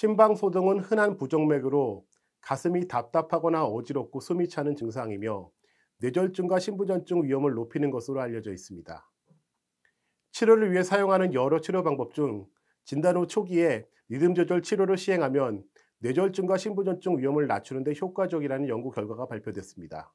심방소동은 흔한 부정맥으로 가슴이 답답하거나 어지럽고 숨이 차는 증상이며 뇌졸중과 심부전증 위험을 높이는 것으로 알려져 있습니다. 치료를 위해 사용하는 여러 치료 방법 중 진단 후 초기에 리듬 조절 치료를 시행하면 뇌졸중과 심부전증 위험을 낮추는 데 효과적이라는 연구 결과가 발표됐습니다.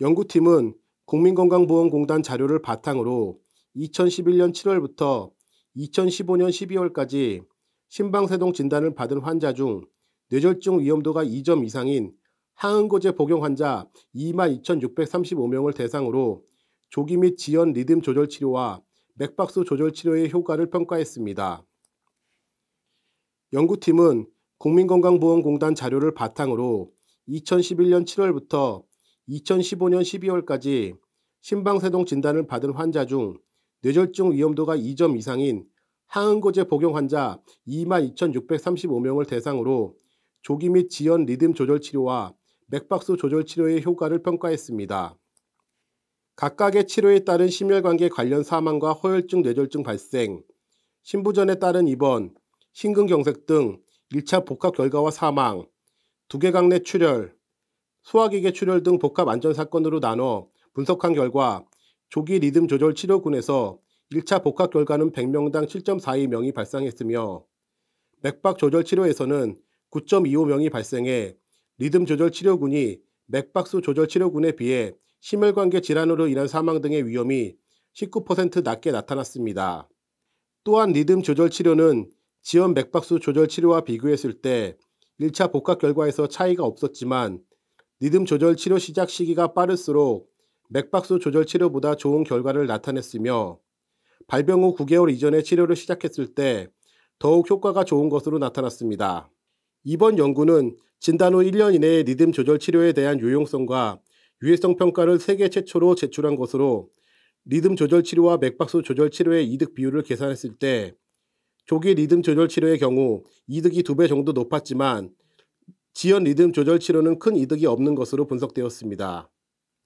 연구팀은 국민건강보험공단 자료를 바탕으로 2011년 7월부터 2015년 12월까지 심방세동 진단을 받은 환자 중 뇌졸중 위험도가 2점 이상인 항응고제 복용 환자 22,635명을 대상으로 조기 및 지연 리듬 조절 치료와 맥박수 조절 치료의 효과를 평가했습니다. 연구팀은 국민건강보험공단 자료를 바탕으로 2011년 7월부터 2015년 12월까지 심방세동 진단을 받은 환자 중 뇌졸중 위험도가 2점 이상인 항은고제 복용 환자 22,635명을 대상으로 조기 및 지연 리듬 조절 치료와 맥박수 조절 치료의 효과를 평가했습니다. 각각의 치료에 따른 심혈관계 관련 사망과 허혈증 뇌졸중 발생, 신부전에 따른 입원, 심근경색 등 1차 복합 결과와 사망, 두개강내 출혈, 소화기계 출혈 등 복합 안전 사건으로 나눠 분석한 결과 조기 리듬 조절 치료군에서 1차 복합 결과는 100명당 7.42명이 발생했으며 맥박 조절 치료에서는 9.25명이 발생해 리듬 조절 치료군이 맥박수 조절 치료군에 비해 심혈관계 질환으로 인한 사망 등의 위험이 19% 낮게 나타났습니다. 또한 리듬 조절 치료는 지연 맥박수 조절 치료와 비교했을 때 1차 복합 결과에서 차이가 없었지만 리듬 조절 치료 시작 시기가 빠를수록 맥박수 조절 치료보다 좋은 결과를 나타냈으며 발병 후 9개월 이전에 치료를 시작했을 때 더욱 효과가 좋은 것으로 나타났습니다. 이번 연구는 진단 후 1년 이내에 리듬 조절 치료에 대한 유용성과 유해성 평가를 세계 최초로 제출한 것으로 리듬 조절 치료와 맥박수 조절 치료의 이득 비율을 계산했을 때 조기 리듬 조절 치료의 경우 이득이 2배 정도 높았지만 지연 리듬 조절 치료는 큰 이득이 없는 것으로 분석되었습니다.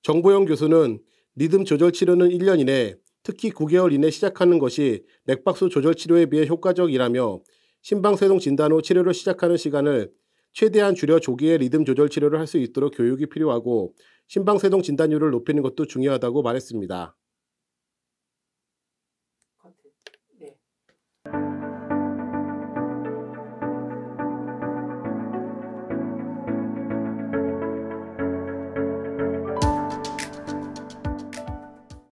정보영 교수는 리듬 조절 치료는 1년 이내 특히 9개월 이내 시작하는 것이 맥박수 조절 치료에 비해 효과적이라며 심방세동 진단 후 치료를 시작하는 시간을 최대한 줄여 조기에 리듬 조절 치료를 할 수 있도록 교육이 필요하고 심방세동 진단율을 높이는 것도 중요하다고 말했습니다.